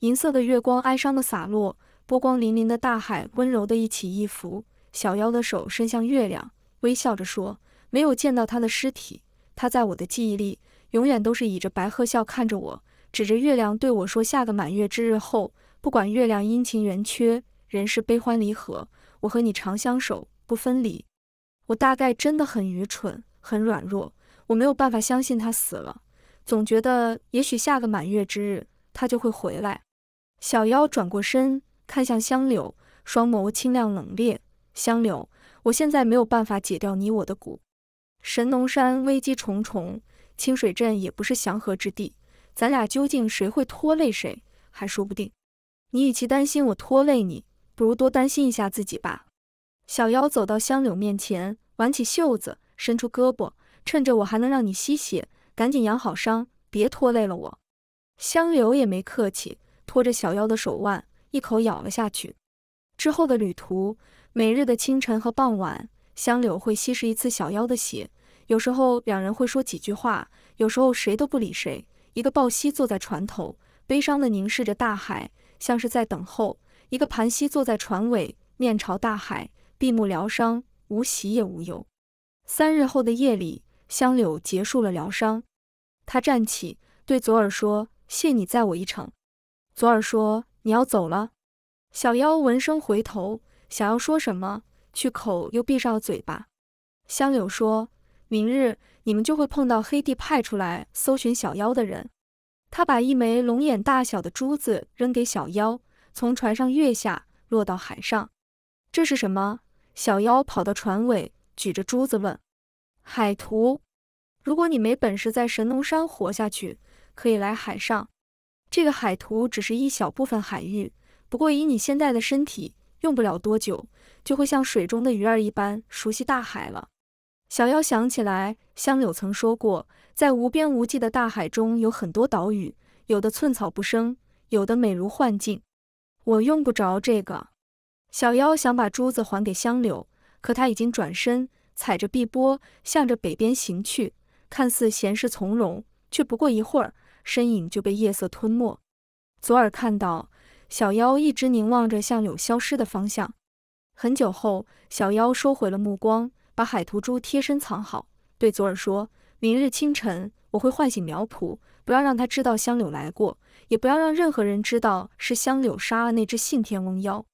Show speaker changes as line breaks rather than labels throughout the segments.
银色的月光哀伤的洒落，波光粼粼的大海温柔的一起一伏。小妖的手伸向月亮，微笑着说：“没有见到他的尸体，他在我的记忆里永远都是倚着白鹤笑看着我，指着月亮对我说：下个满月之日后，不管月亮阴晴圆缺，人世悲欢离合，我和你长相守，不分离。”我大概真的很愚蠢，很软弱，我没有办法相信他死了，总觉得也许下个满月之日他就会回来。小妖转过身，看向香柳，双眸清亮冷冽。香柳，我现在没有办法解掉你我的蛊。神农山危机重重，清水镇也不是祥和之地，咱俩究竟谁会拖累谁，还说不定。你与其担心我拖累你，不如多担心一下自己吧。小妖走到香柳面前，挽起袖子，伸出胳膊，趁着我还能让你吸血，赶紧养好伤，别拖累了我。香柳也没客气。拖着小妖的手腕，一口咬了下去。之后的旅途，每日的清晨和傍晚，香柳会吸食一次小妖的血。有时候两人会说几句话，有时候谁都不理谁。一个抱膝坐在船头，悲伤地凝视着大海，像是在等候；一个盘膝坐在船尾，面朝大海，闭目疗伤，无喜也无忧。三日后的夜里，香柳结束了疗伤，他站起，对左耳说：“谢你载我一程。”左耳说：“你要走了。”小妖闻声回头，想要说什么，去口又闭上了嘴巴。香柳说：“明日你们就会碰到黑帝派出来搜寻小妖的人。”他把一枚龙眼大小的珠子扔给小妖，从船上跃下，落到海上。这是什么？小妖跑到船尾，举着珠子问：“海图，如果你没本事在神农山活下去，可以来海上。”这个海图只是一小部分海域，不过以你现在的身体，用不了多久就会像水中的鱼儿一般熟悉大海了。小妖想起来，香柳曾说过，在无边无际的大海中有很多岛屿，有的寸草不生，有的美如幻境。我用不着这个。小妖想把珠子还给香柳，可他已经转身，踩着碧波，向着北边行去，看似闲适从容，却不过一会儿。身影就被夜色吞没。左耳看到小妖一直凝望着相柳消失的方向。很久后，小妖收回了目光，把海图珠贴身藏好，对左耳说：“明日清晨，我会唤醒苗圃，不要让他知道香柳来过，也不要让任何人知道是香柳杀了那只信天翁妖。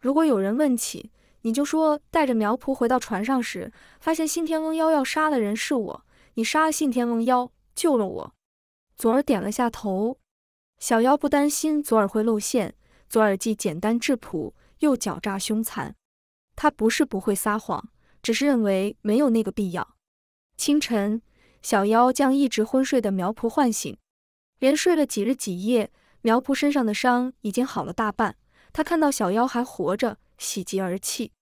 如果有人问起，你就说带着苗圃回到船上时，发现信天翁妖要杀的人是我，你杀了信天翁妖，救了我。”左耳点了下头，小妖不担心左耳会露馅。左耳既简单质朴，又狡诈凶残。他不是不会撒谎，只是认为没有那个必要。清晨，小妖将一直昏睡的苗圃唤醒。连睡了几日几夜，苗圃身上的伤已经好了大半。他看到小妖还活着，喜极而泣。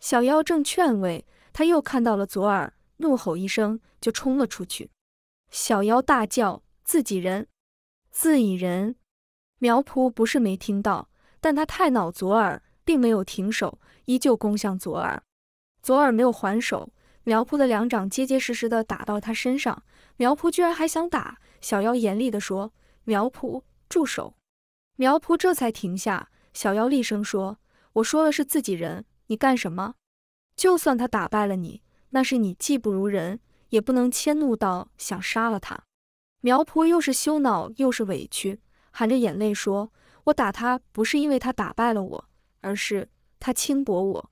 小妖正劝慰，他又看到了左耳，怒吼一声，就冲了出去。小妖大叫。自己人，自己人，苗圃不是没听到，但他太恼左耳，并没有停手，依旧攻向左耳。左耳没有还手，苗圃的两掌结结实实的打到他身上。苗圃居然还想打，小妖严厉的说：“苗圃，住手！”苗圃这才停下。小妖厉声说：“我说了是自己人，你干什么？就算他打败了你，那是你技不如人，也不能迁怒到想杀了他。”苗婆又是羞恼又是委屈，含着眼泪说：“我打他不是因为他打败了我，而是他轻薄我。”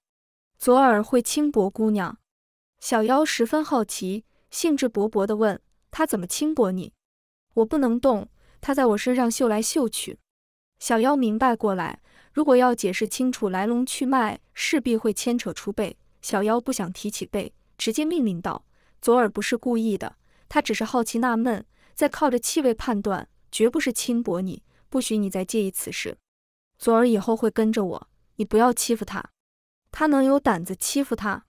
左耳会轻薄姑娘，小妖十分好奇，兴致勃勃地问：“他怎么轻薄你？”“我不能动，他在我身上嗅来嗅去。”小妖明白过来，如果要解释清楚来龙去脉，势必会牵扯出背。小妖不想提起背，直接命令道：“左耳不是故意的，他只是好奇纳闷。”在靠着气味判断，绝不是轻薄你，不许你再介意此事。左耳以后会跟着我，你不要欺负他，他能有胆子欺负他？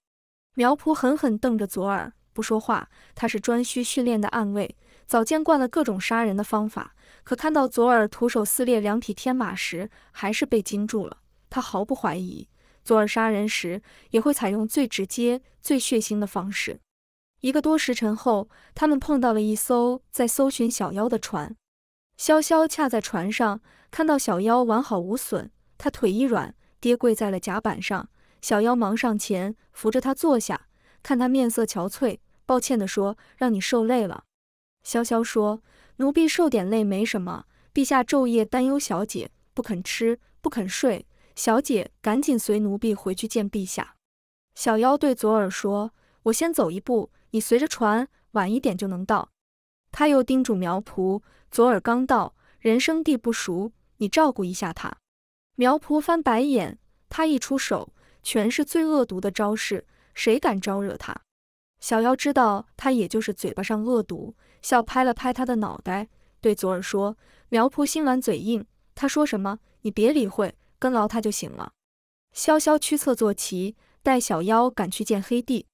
苗圃狠狠瞪着左耳，不说话。他是专需训练的暗卫，早见惯了各种杀人的方法，可看到左耳徒手撕裂两匹天马时，还是被惊住了。他毫不怀疑，左耳杀人时也会采用最直接、最血腥的方式。一个多时辰后，他们碰到了一艘在搜寻小妖的船。潇潇恰在船上，看到小妖完好无损，他腿一软，跌跪在了甲板上。小妖忙上前扶着他坐下，看他面色憔悴，抱歉地说：“让你受累了。”潇潇说：“奴婢受点累没什么，陛下昼夜担忧小姐，不肯吃，不肯睡。小姐赶紧随奴婢回去见陛下。”小妖对左耳说：“我先走一步。”你随着船，晚一点就能到。他又叮嘱苗圃：“左耳刚到，人生地不熟，你照顾一下他。”苗圃翻白眼，他一出手，全是最恶毒的招式，谁敢招惹他？小妖知道他也就是嘴巴上恶毒，笑拍了拍他的脑袋，对左耳说：“苗圃心软嘴硬，他说什么，你别理会，跟牢他就行了。”潇潇驱策坐骑，带小妖赶去见黑帝。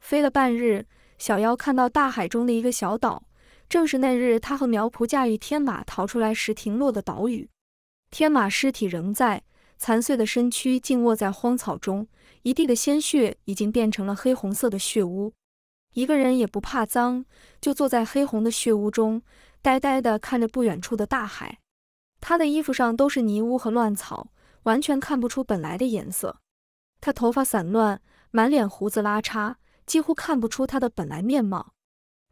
飞了半日，小妖看到大海中的一个小岛，正是那日他和苗圃驾驭天马逃出来时停落的岛屿。天马尸体仍在，残碎的身躯静卧在荒草中，一地的鲜血已经变成了黑红色的血污。一个人也不怕脏，就坐在黑红的血污中，呆呆地看着不远处的大海。他的衣服上都是泥污和乱草，完全看不出本来的颜色。他头发散乱，满脸胡子拉碴。几乎看不出他的本来面貌。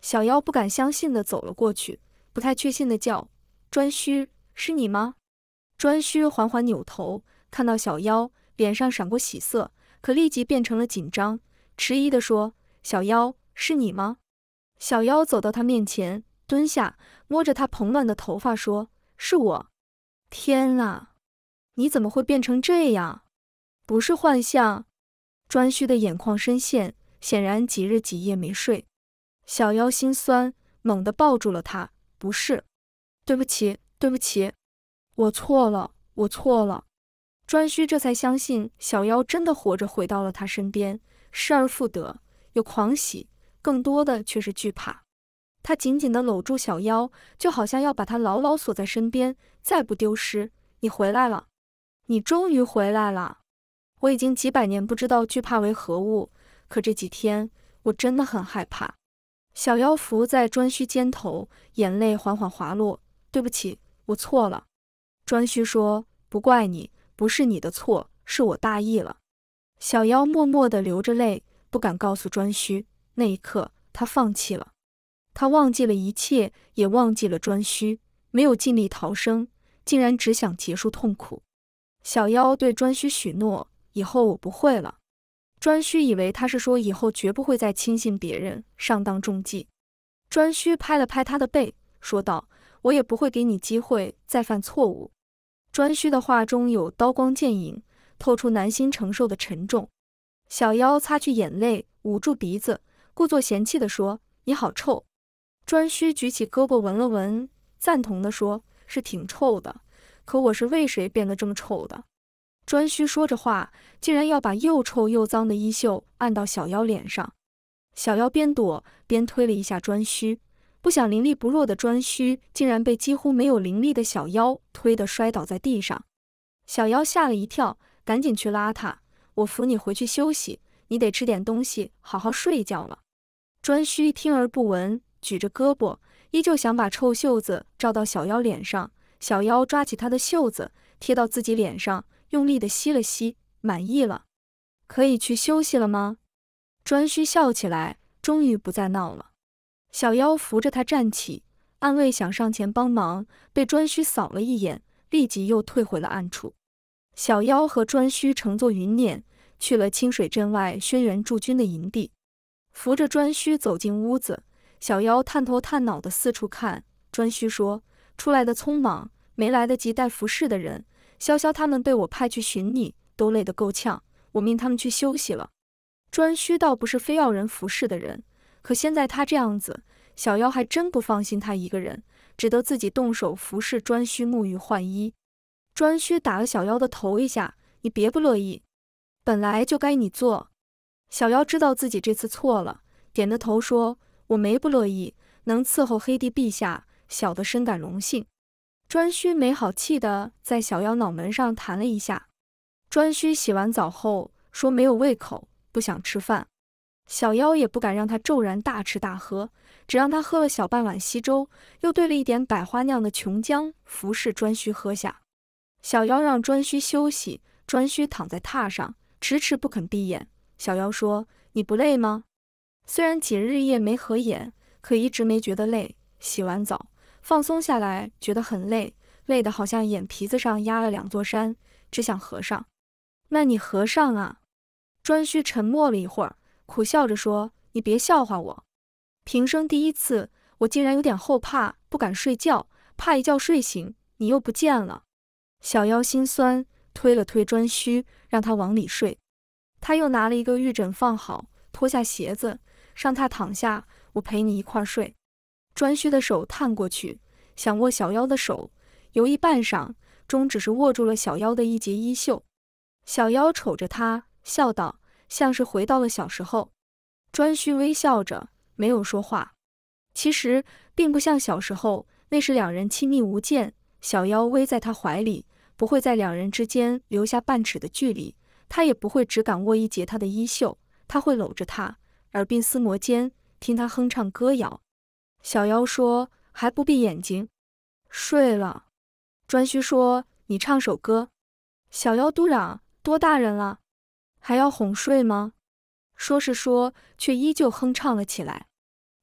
小妖不敢相信的走了过去，不太确信的叫：“颛须，是你吗？”颛须缓缓扭头，看到小妖，脸上闪过喜色，可立即变成了紧张，迟疑的说：“小妖，是你吗？”小妖走到他面前，蹲下，摸着他蓬乱的头发，说：“是我。”天啊，你怎么会变成这样？不是幻象。颛须的眼眶深陷。显然几日几夜没睡，小妖心酸，猛地抱住了他。不是，对不起，对不起，我错了，我错了。专需这才相信小妖真的活着回到了他身边，失而复得，有狂喜，更多的却是惧怕。他紧紧地搂住小妖，就好像要把他牢牢锁在身边，再不丢失。你回来了，你终于回来了。我已经几百年不知道惧怕为何物。可这几天我真的很害怕。小妖伏在专需肩头，眼泪缓缓滑落。对不起，我错了。专需说：“不怪你，不是你的错，是我大意了。”小妖默默的流着泪，不敢告诉专需。那一刻，他放弃了，他忘记了一切，也忘记了专需，没有尽力逃生，竟然只想结束痛苦。小妖对专需许诺：“以后我不会了。”专需以为他是说以后绝不会再轻信别人上当中计，专需拍了拍他的背，说道：“我也不会给你机会再犯错误。”专需的话中有刀光剑影，透出男心承受的沉重。小妖擦去眼泪，捂住鼻子，故作嫌弃地说：“你好臭。”专需举起胳膊闻了闻，赞同地说：“是挺臭的，可我是为谁变得这么臭的？”专需说着话，竟然要把又臭又脏的衣袖按到小妖脸上。小妖边躲边推了一下专需，不想灵力不弱的专需竟然被几乎没有灵力的小妖推得摔倒在地上。小妖吓了一跳，赶紧去拉他：“我扶你回去休息，你得吃点东西，好好睡一觉了。”专需听而不闻，举着胳膊，依旧想把臭袖子罩到小妖脸上。小妖抓起他的袖子，贴到自己脸上。用力的吸了吸，满意了，可以去休息了吗？颛顼笑起来，终于不再闹了。小妖扶着他站起，暗卫想上前帮忙，被颛顼扫了一眼，立即又退回了暗处。小妖和颛顼乘坐云辇去了清水镇外轩辕驻军的营地，扶着颛顼走进屋子，小妖探头探脑的四处看，颛顼说：“出来的匆忙，没来得及带服侍的人。”潇潇他们被我派去寻你，都累得够呛，我命他们去休息了。专需倒不是非要人服侍的人，可现在他这样子，小妖还真不放心他一个人，只得自己动手服侍专需沐浴换衣。专需打了小妖的头一下，你别不乐意，本来就该你做。小妖知道自己这次错了，点着头说，我没不乐意，能伺候黑帝陛下，小的深感荣幸。专需没好气的在小妖脑门上弹了一下。专需洗完澡后说没有胃口，不想吃饭。小妖也不敢让他骤然大吃大喝，只让他喝了小半碗稀粥，又兑了一点百花酿的琼浆服侍专需喝下。小妖让专需休息，专需躺在榻上，迟迟不肯闭眼。小妖说：“你不累吗？虽然几日夜没合眼，可一直没觉得累。”洗完澡。放松下来，觉得很累，累得好像眼皮子上压了两座山，只想合上。那你合上啊！颛顼沉默了一会儿，苦笑着说：“你别笑话我，平生第一次，我竟然有点后怕，不敢睡觉，怕一觉睡醒你又不见了。”小妖心酸，推了推颛顼，让他往里睡。他又拿了一个玉枕放好，脱下鞋子，上榻躺下，我陪你一块睡。专需的手探过去，想握小妖的手，犹豫半晌，终只是握住了小妖的一截衣袖。小妖瞅着他，笑道，像是回到了小时候。专需微笑着，没有说话。其实并不像小时候，那时两人亲密无间，小妖偎在他怀里，不会在两人之间留下半尺的距离，他也不会只敢握一截他的衣袖，他会搂着他，耳鬓厮磨间，听他哼唱歌谣。小妖说：“还不闭眼睛，睡了。”颛顼说：“你唱首歌。”小妖嘟嚷：“多大人了，还要哄睡吗？”说是说，却依旧哼唱了起来。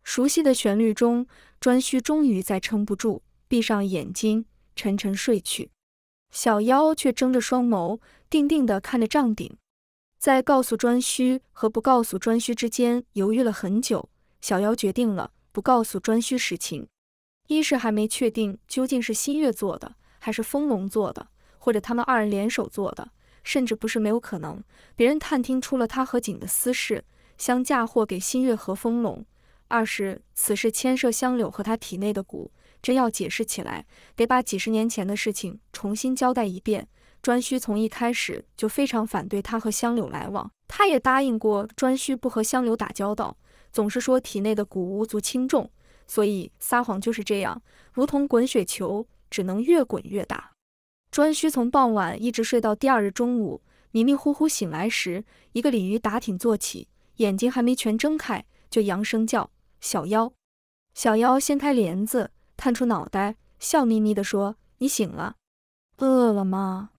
熟悉的旋律中，颛顼终于再撑不住，闭上眼睛，沉沉睡去。小妖却睁着双眸，定定地看着帐顶，在告诉颛顼和不告诉颛顼之间犹豫了很久。小妖决定了。不告诉颛顼实情，一是还没确定究竟是新月做的，还是风龙做的，或者他们二人联手做的，甚至不是没有可能，别人探听出了他和景的私事，相嫁祸给新月和风龙。二是此事牵涉香柳和他体内的蛊，真要解释起来，得把几十年前的事情重新交代一遍。颛顼从一开始就非常反对他和香柳来往，他也答应过颛顼不和香柳打交道。总是说体内的骨无足轻重，所以撒谎就是这样，如同滚雪球，只能越滚越大。颛顼从傍晚一直睡到第二日中午，迷迷糊糊醒来时，一个鲤鱼打挺坐起，眼睛还没全睁开，就扬声叫小妖。小妖掀开帘子，探出脑袋，笑眯眯地说：“你醒了，饿了吗？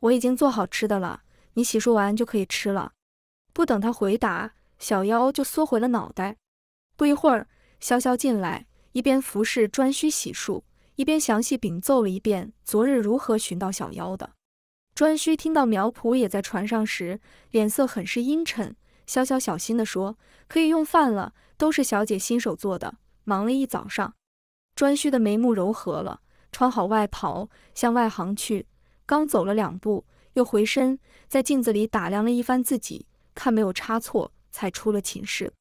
我已经做好吃的了，你洗漱完就可以吃了。”不等他回答。小妖就缩回了脑袋。不一会儿，潇潇进来，一边服侍专需洗漱，一边详细禀奏了一遍昨日如何寻到小妖的。专需听到苗圃也在船上时，脸色很是阴沉。潇潇小心地说：“可以用饭了，都是小姐亲手做的。忙了一早上。”专需的眉目柔和了，穿好外袍向外行去。刚走了两步，又回身在镜子里打量了一番自己，看没有差错。才出了寝室，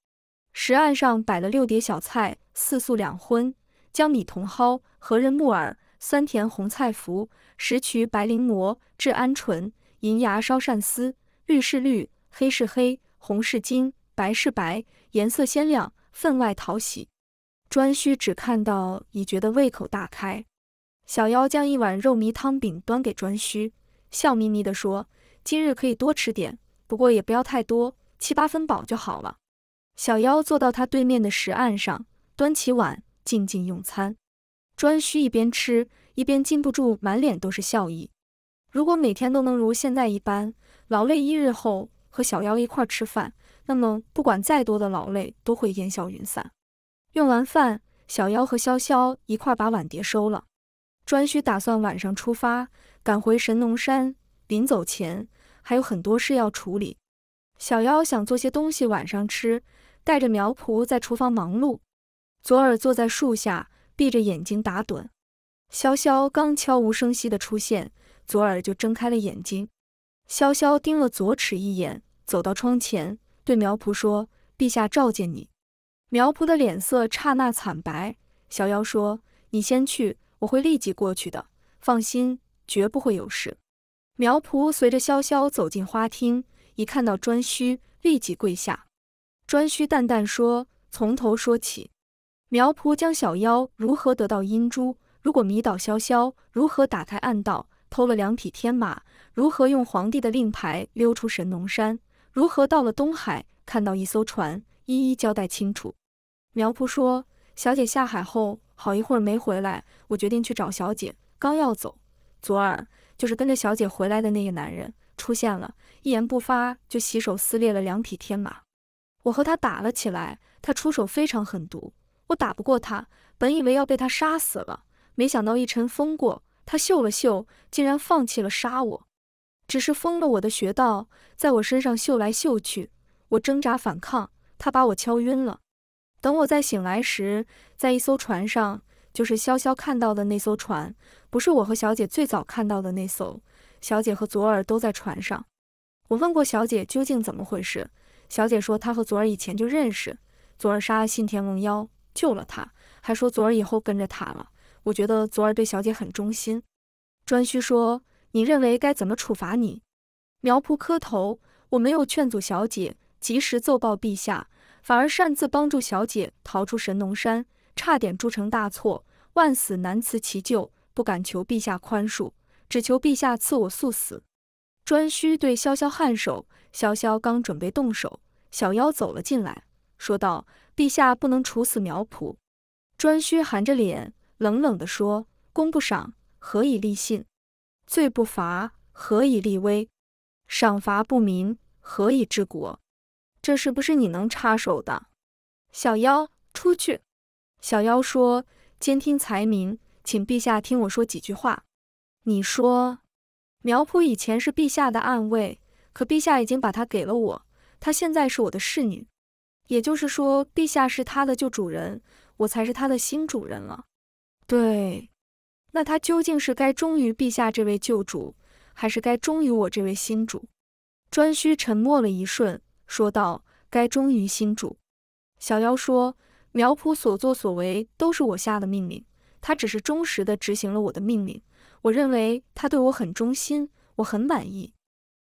石案上摆了六碟小菜，四素两荤，江米茼蒿、何人木耳、酸甜红菜脯、石渠白灵蘑、炙鹌鹑、银牙烧鳝丝，绿是绿，黑是黑，红是金，白是白，颜色鲜亮，分外讨喜。颛顼只看到，已觉得胃口大开。小妖将一碗肉糜汤饼端给颛顼，笑眯眯地说：“今日可以多吃点，不过也不要太多。”七八分饱就好了。小妖坐到他对面的石案上，端起碗静静用餐。颛顼一边吃一边禁不住满脸都是笑意。如果每天都能如现在一般，劳累一日后和小妖一块吃饭，那么不管再多的劳累都会烟消云散。用完饭，小妖和潇潇一块把碗碟收了。颛顼打算晚上出发，赶回神农山。临走前还有很多事要处理。小妖想做些东西晚上吃，带着苗圃在厨房忙碌。左耳坐在树下，闭着眼睛打盹。潇潇刚悄无声息地出现，左耳就睁开了眼睛。潇潇盯了左齿一眼，走到窗前对苗圃说：“陛下召见你。”苗圃的脸色刹那惨白。小妖说：“你先去，我会立即过去的，放心，绝不会有事。”苗圃随着潇潇走进花厅。一看到颛顼，立即跪下。颛顼淡淡说：“从头说起。”苗圃将小妖如何得到阴珠，如果迷倒潇潇，如何打开暗道，偷了两匹天马，如何用皇帝的令牌溜出神农山，如何到了东海看到一艘船，一一交代清楚。苗圃说：“小姐下海后，好一会儿没回来，我决定去找小姐。刚要走，左耳就是跟着小姐回来的那个男人。”出现了一言不发就洗手撕裂了两匹天马，我和他打了起来，他出手非常狠毒，我打不过他，本以为要被他杀死了，没想到一尘风过，他嗅了嗅，竟然放弃了杀我，只是封了我的穴道，在我身上嗅来嗅去，我挣扎反抗，他把我敲晕了。等我再醒来时，在一艘船上，就是潇潇看到的那艘船，不是我和小姐最早看到的那艘。小姐和左耳都在船上。我问过小姐究竟怎么回事，小姐说她和左耳以前就认识，左耳杀了信田翁妖，救了她，还说左耳以后跟着她了。我觉得左耳对小姐很忠心。专需说，你认为该怎么处罚你？苗圃磕头，我没有劝阻小姐，及时奏报陛下，反而擅自帮助小姐逃出神农山，差点铸成大错，万死难辞其咎，不敢求陛下宽恕。只求陛下赐我速死。专需对潇潇颔首，潇潇刚准备动手，小妖走了进来，说道：“陛下不能处死苗圃。”专需含着脸，冷冷地说：“功不赏，何以立信？罪不罚，何以立威？赏罚不明，何以治国？这是不是你能插手的？”小妖出去。小妖说：“监听才明，请陛下听我说几句话。”你说，苗圃以前是陛下的暗卫，可陛下已经把他给了我，他现在是我的侍女，也就是说，陛下是他的旧主人，我才是他的新主人了。对，那他究竟是该忠于陛下这位旧主，还是该忠于我这位新主？颛顼沉默了一瞬，说道：“该忠于新主。”小妖说：“苗圃所作所为都是我下的命令，他只是忠实地执行了我的命令。”我认为他对我很忠心，我很满意。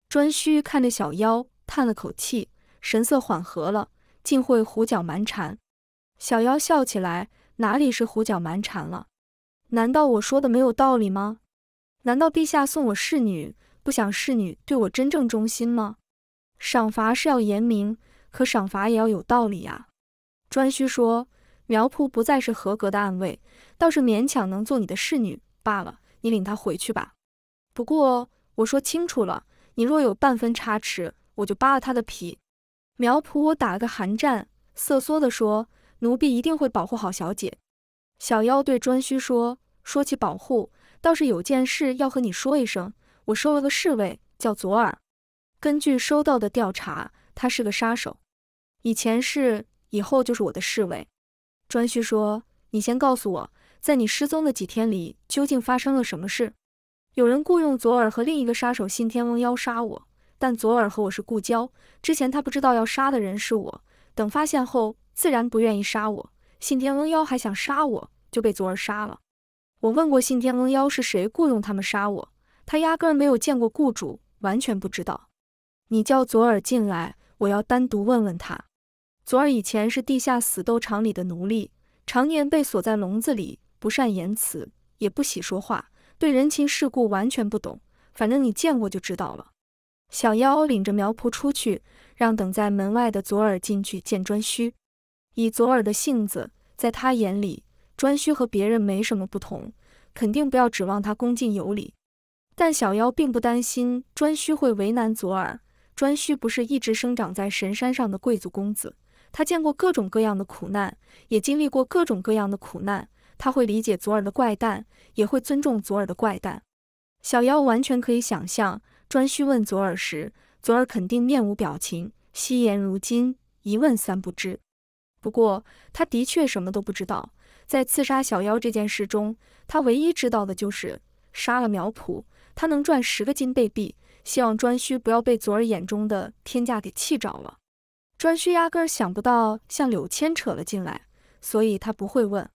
专需看着小妖叹了口气，神色缓和了。竟会胡搅蛮缠！小妖笑起来，哪里是胡搅蛮缠了？难道我说的没有道理吗？难道陛下送我侍女，不想侍女对我真正忠心吗？赏罚是要严明，可赏罚也要有道理呀。专需说，苗圃不再是合格的暗卫，倒是勉强能做你的侍女罢了。你领他回去吧。不过我说清楚了，你若有半分差池，我就扒了他的皮。苗圃，我打了个寒战，瑟缩地说：“奴婢一定会保护好小姐。”小妖对颛顼说：“说起保护，倒是有件事要和你说一声。我收了个侍卫，叫左耳。根据收到的调查，他是个杀手。以前是，以后就是我的侍卫。”专需说：“你先告诉我。”在你失踪的几天里，究竟发生了什么事？有人雇佣左耳和另一个杀手信天翁妖杀我，但左耳和我是故交，之前他不知道要杀的人是我，等发现后自然不愿意杀我。信天翁妖还想杀我，就被左耳杀了。我问过信天翁妖是谁雇佣他们杀我，他压根没有见过雇主，完全不知道。你叫左耳进来，我要单独问问他。左耳以前是地下死斗场里的奴隶，常年被锁在笼子里。不善言辞，也不喜说话，对人情世故完全不懂。反正你见过就知道了。小妖领着苗圃出去，让等在门外的左耳进去见专虚。以左耳的性子，在他眼里，专虚和别人没什么不同，肯定不要指望他恭敬有礼。但小妖并不担心专虚会为难左耳。专虚不是一直生长在神山上的贵族公子，他见过各种各样的苦难，也经历过各种各样的苦难。他会理解左耳的怪诞，也会尊重左耳的怪诞。小妖完全可以想象，专需问左耳时，左耳肯定面无表情，惜言如金，一问三不知。不过，他的确什么都不知道。在刺杀小妖这件事中，他唯一知道的就是杀了苗圃，他能赚十个金贝币。希望专需不要被左耳眼中的天价给气着了。专需压根想不到向柳谦扯了进来，所以他不会问。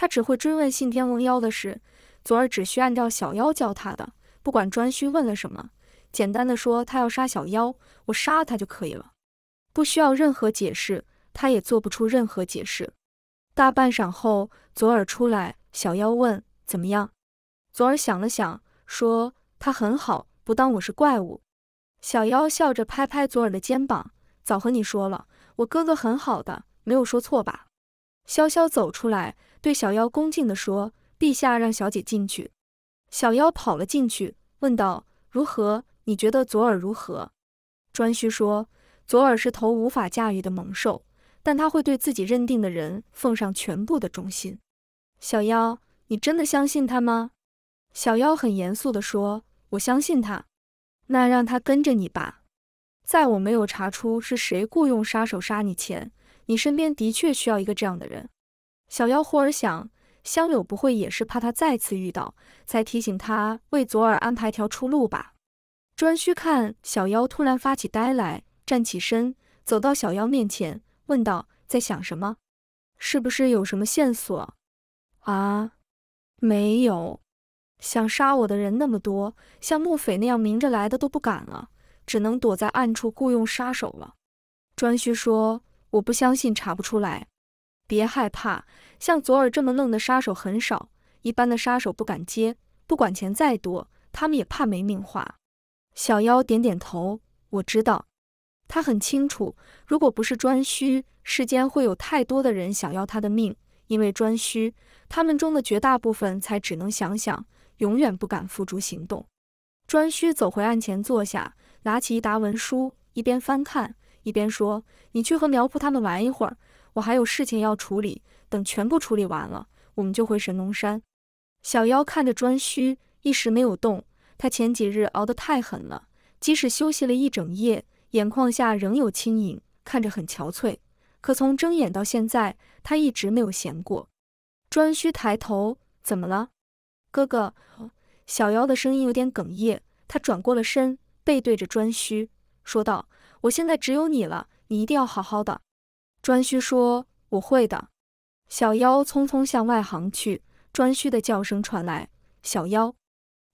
他只会追问信天翁妖的事。左耳只需按照小妖教他的，不管专需问了什么，简单的说他要杀小妖，我杀了他就可以了，不需要任何解释。他也做不出任何解释。大半晌后，左耳出来，小妖问怎么样？左耳想了想，说他很好，不当我是怪物。小妖笑着拍拍左耳的肩膀，早和你说了，我哥哥很好的，没有说错吧？潇潇走出来。对小妖恭敬地说：“陛下让小姐进去。”小妖跑了进去，问道：“如何？你觉得左耳如何？”颛顼说：“左耳是头无法驾驭的猛兽，但他会对自己认定的人奉上全部的忠心。”小妖，你真的相信他吗？小妖很严肃地说：“我相信他。那让他跟着你吧。在我没有查出是谁雇佣杀手杀你前，你身边的确需要一个这样的人。”小妖忽而想，香柳不会也是怕他再次遇到，才提醒他为左耳安排条出路吧？专需看小妖突然发起呆来，站起身，走到小妖面前，问道：“在想什么？是不是有什么线索？”“啊，没有。想杀我的人那么多，像木匪那样明着来的都不敢了，只能躲在暗处雇佣杀手了。”专需说：“我不相信查不出来。”别害怕，像左耳这么愣的杀手很少，一般的杀手不敢接，不管钱再多，他们也怕没命花。小妖点点头，我知道，他很清楚，如果不是专需，世间会有太多的人想要他的命，因为专需，他们中的绝大部分才只能想想，永远不敢付诸行动。专需走回案前坐下，拿起一沓文书，一边翻看一边说：“你去和苗圃他们玩一会儿。”我还有事情要处理，等全部处理完了，我们就回神农山。小妖看着颛顼，一时没有动。他前几日熬得太狠了，即使休息了一整夜，眼眶下仍有轻盈，看着很憔悴。可从睁眼到现在，他一直没有闲过。颛顼抬头，怎么了，哥哥？小妖的声音有点哽咽。他转过了身，背对着颛顼，说道：“我现在只有你了，你一定要好好的。”专需说：“我会的。”小妖匆匆向外行去，专需的叫声传来。小妖，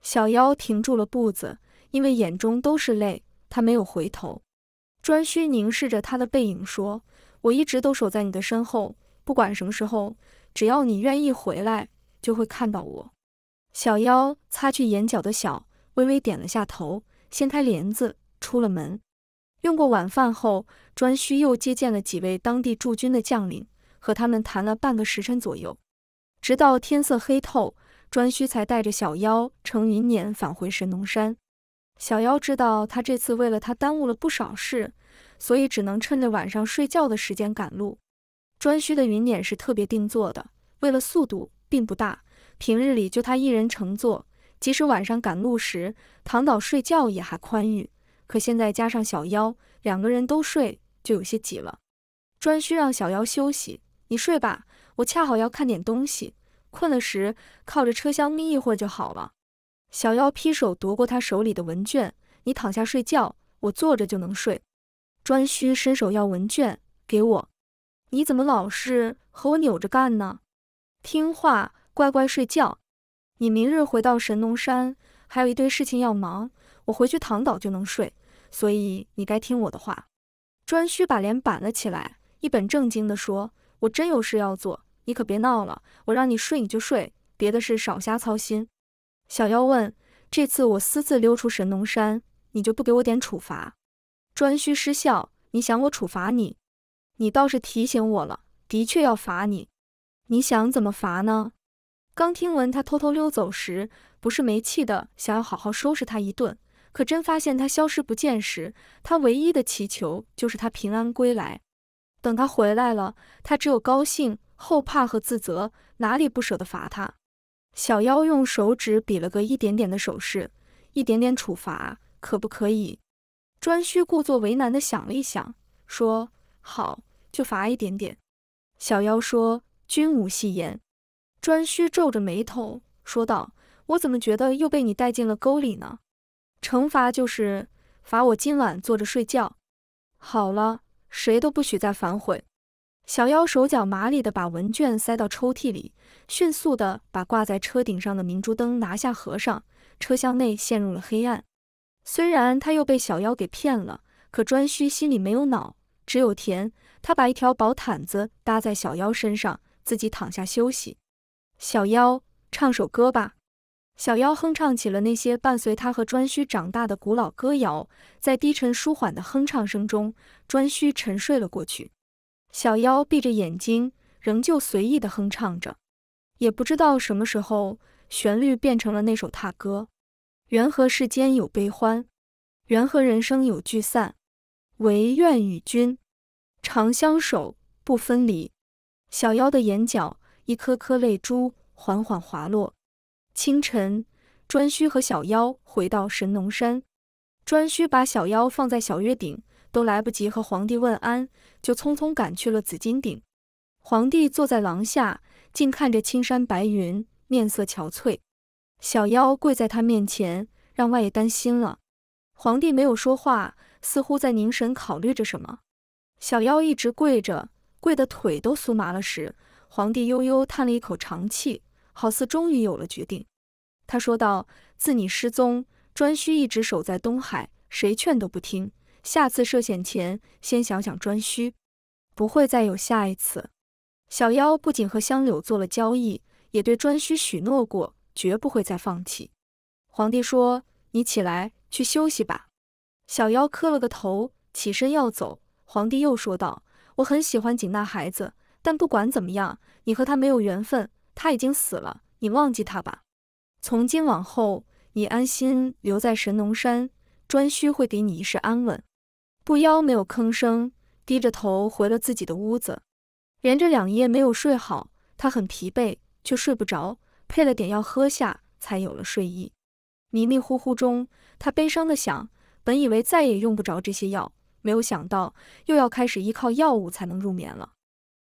小妖停住了步子，因为眼中都是泪，他没有回头。专需凝视着他的背影说：“我一直都守在你的身后，不管什么时候，只要你愿意回来，就会看到我。”小妖擦去眼角的笑，微微点了下头，掀开帘子，出了门。用过晚饭后，颛顼又接见了几位当地驻军的将领，和他们谈了半个时辰左右，直到天色黑透，颛顼才带着小妖乘云辇返回神农山。小妖知道他这次为了他耽误了不少事，所以只能趁着晚上睡觉的时间赶路。颛顼的云辇是特别定做的，为了速度并不大，平日里就他一人乘坐，即使晚上赶路时躺倒睡觉也还宽裕。可现在加上小妖，两个人都睡就有些挤了。专需让小妖休息，你睡吧，我恰好要看点东西。困了时靠着车厢眯一会儿就好了。小妖劈手夺过他手里的文卷，你躺下睡觉，我坐着就能睡。专需伸手要文卷，给我。你怎么老是和我扭着干呢？听话，乖乖睡觉。你明日回到神农山，还有一堆事情要忙。我回去躺倒就能睡，所以你该听我的话。颛顼把脸板了起来，一本正经地说：“我真有事要做，你可别闹了。我让你睡你就睡，别的事少瞎操心。”小妖问：“这次我私自溜出神农山，你就不给我点处罚？”颛顼失笑：“你想我处罚你？你倒是提醒我了，的确要罚你。你想怎么罚呢？”刚听闻他偷偷溜走时，不是没气的，想要好好收拾他一顿。可真发现他消失不见时，他唯一的祈求就是他平安归来。等他回来了，他只有高兴、后怕和自责，哪里不舍得罚他？小妖用手指比了个一点点的手势，一点点处罚，可不可以？颛顼故作为难的想了一想，说：“好，就罚一点点。”小妖说：“君无戏言。”颛顼皱着眉头说道：“我怎么觉得又被你带进了沟里呢？”惩罚就是罚我今晚坐着睡觉。好了，谁都不许再反悔。小妖手脚麻利的把文卷塞到抽屉里，迅速的把挂在车顶上的明珠灯拿下合上，车厢内陷入了黑暗。虽然他又被小妖给骗了，可专需心里没有恼，只有甜。他把一条薄毯子搭在小妖身上，自己躺下休息。小妖，唱首歌吧。小妖哼唱起了那些伴随他和颛须长大的古老歌谣，在低沉舒缓的哼唱声中，颛须沉睡了过去。小妖闭着眼睛，仍旧随意地哼唱着，也不知道什么时候，旋律变成了那首《踏歌》。缘何世间有悲欢？缘何人生有聚散？唯愿与君长相守，不分离。小妖的眼角一颗颗泪珠缓缓滑落。清晨，颛顼和小妖回到神农山，颛顼把小妖放在小月顶，都来不及和皇帝问安，就匆匆赶去了紫金顶。皇帝坐在廊下，静看着青山白云，面色憔悴。小妖跪在他面前，让外爷担心了。皇帝没有说话，似乎在凝神考虑着什么。小妖一直跪着，跪得腿都酥麻了。时，皇帝悠悠叹了一口长气。好似终于有了决定，他说道：“自你失踪，专需一直守在东海，谁劝都不听。下次涉险前，先想想专需，不会再有下一次。”小妖不仅和香柳做了交易，也对专需许诺过，绝不会再放弃。皇帝说：“你起来，去休息吧。”小妖磕了个头，起身要走。皇帝又说道：“我很喜欢景那孩子，但不管怎么样，你和他没有缘分。”他已经死了，你忘记他吧。从今往后，你安心留在神农山，专需会给你一世安稳。不妖没有吭声，低着头回了自己的屋子。连着两夜没有睡好，他很疲惫，却睡不着，配了点药喝下，才有了睡意。迷迷糊糊中，他悲伤的想，本以为再也用不着这些药，没有想到又要开始依靠药物才能入眠了。